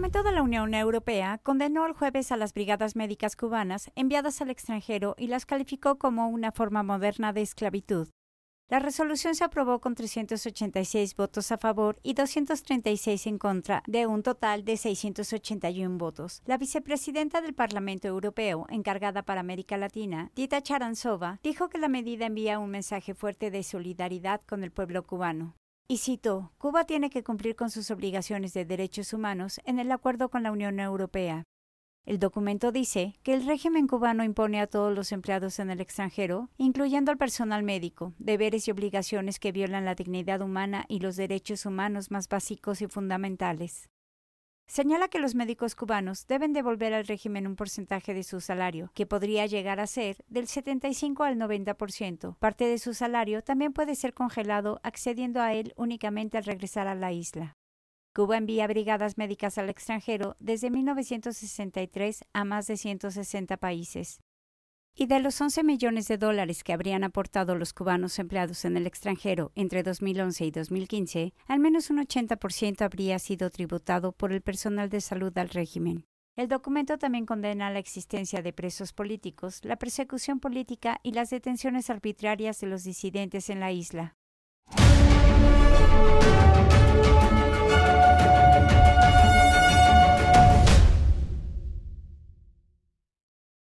Parlamento de la Unión Europea condenó el jueves a las brigadas médicas cubanas enviadas al extranjero y las calificó como una forma moderna de esclavitud. La resolución se aprobó con 386 votos a favor y 236 en contra, de un total de 681 votos. La vicepresidenta del Parlamento Europeo, encargada para América Latina, Dita Charanzova, dijo que la medida envía un mensaje fuerte de solidaridad con el pueblo cubano. Y cito, Cuba tiene que cumplir con sus obligaciones de derechos humanos en el acuerdo con la Unión Europea. El documento dice que el régimen cubano impone a todos los empleados en el extranjero, incluyendo al personal médico, deberes y obligaciones que violan la dignidad humana y los derechos humanos más básicos y fundamentales. Señala que los médicos cubanos deben devolver al régimen un porcentaje de su salario, que podría llegar a ser del 75 al 90%. Parte de su salario también puede ser congelado, accediendo a él únicamente al regresar a la isla. Cuba envía brigadas médicas al extranjero desde 1963 a más de 160 países y de los 11 millones de dólares que habrían aportado los cubanos empleados en el extranjero entre 2011 y 2015, al menos un 80% habría sido tributado por el personal de salud al régimen. El documento también condena la existencia de presos políticos, la persecución política y las detenciones arbitrarias de los disidentes en la isla.